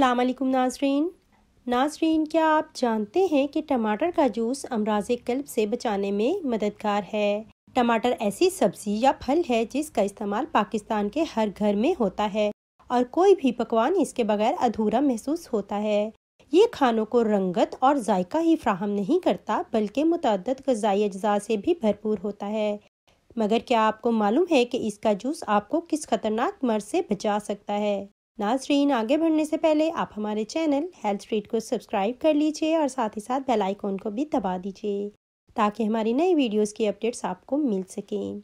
अलैक्म नाजरीन नाजरीन क्या आप जानते हैं कि टमाटर का जूस अमराज कल्ब से बचाने में मददगार है टमाटर ऐसी सब्जी या फल है जिसका इस्तेमाल पाकिस्तान के हर घर में होता है और कोई भी पकवान इसके बगैर अधूरा महसूस होता है ये खानों को रंगत और जायका ही फ्राहम नहीं करता बल्कि मुतद गजाई अज्जा से भी भरपूर होता है मगर क्या आपको मालूम है कि इसका जूस आपको किस खतरनाक मर्ज से बचा सकता है नाजरीन आगे बढ़ने से पहले आप हमारे चैनल हेल्थ स्ट्रीट को सब्सक्राइब कर लीजिए और साथ ही साथ बेल आइकॉन को भी दबा दीजिए ताकि हमारी नई वीडियोस की अपडेट्स आपको मिल सकें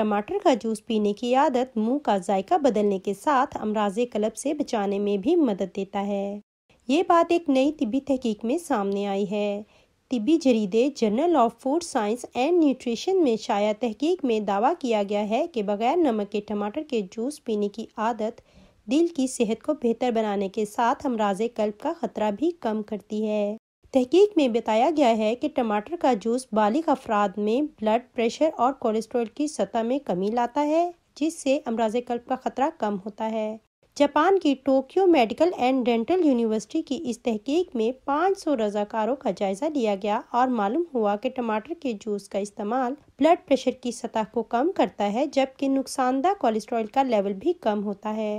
टमाटर का जूस पीने की आदत मुंह का जायका बदलने के साथ अमराज कलब से बचाने में भी मदद देता है ये बात एक नई तिबी तहकीक में सामने आई है तिबी जरीदे journal of food science and nutrition में शाया तहकीक में दावा किया गया है कि बगैर नमक के टमाटर के जूस पीने की आदत दिल की सेहत को बेहतर बनाने के साथ अमराज कल्ब का खतरा भी कम करती है तहकीक में बताया गया है कि टमाटर का जूस बालिग अफराद में ब्लड प्रेशर और कोलेस्ट्रॉल की सतह में कमी लाता है जिससे अमराज कल्ब का खतरा कम होता है जापान की Tokyo Medical and Dental University की इस तहकीक में 500 रजाकारों का जायजा लिया गया और मालूम हुआ कि टमाटर के जूस का इस्तेमाल ब्लड प्रेशर की सतह को कम करता है जबकि नुकसानदा कोलेस्ट्रॉल का लेवल भी कम होता है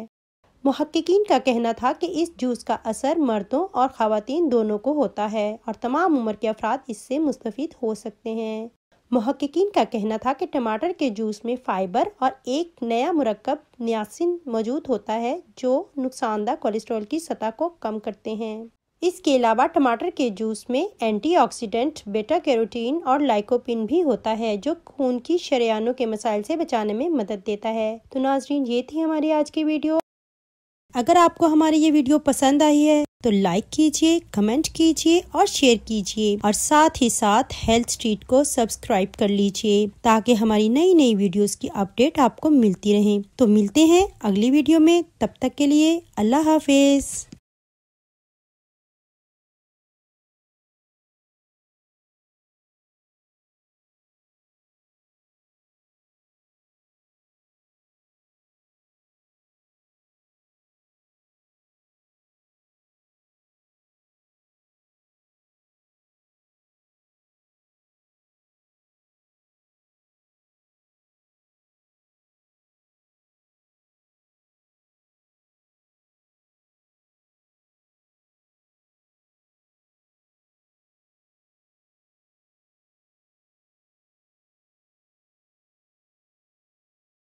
महक्कीन का कहना था कि इस जूस का असर मर्दों और ख़वान दोनों को होता है और तमाम उम्र के अफराद इससे मुस्तफ़ हो सकते हैं महक्कीन का कहना था कि टमाटर के जूस में फ़ाइबर और एक नया मरकब न्यासिन मौजूद होता है जो नुकसानदा कोलेस्ट्रॉल की सतह को कम करते हैं इसके अलावा टमाटर के जूस में एंटीऑक्सीडेंट, बेटा कैरोटीन और लाइकोपिन भी होता है जो खून की शरियानों के मसाइल से बचाने में मदद देता है तो नाजरीन ये थी हमारी आज की वीडियो अगर आपको हमारी ये वीडियो पसंद आई है तो लाइक कीजिए कमेंट कीजिए और शेयर कीजिए और साथ ही साथ हेल्थ स्ट्रीट को सब्सक्राइब कर लीजिए ताकि हमारी नई नई वीडियोस की अपडेट आपको मिलती रहे तो मिलते हैं अगली वीडियो में तब तक के लिए अल्लाह हाफिज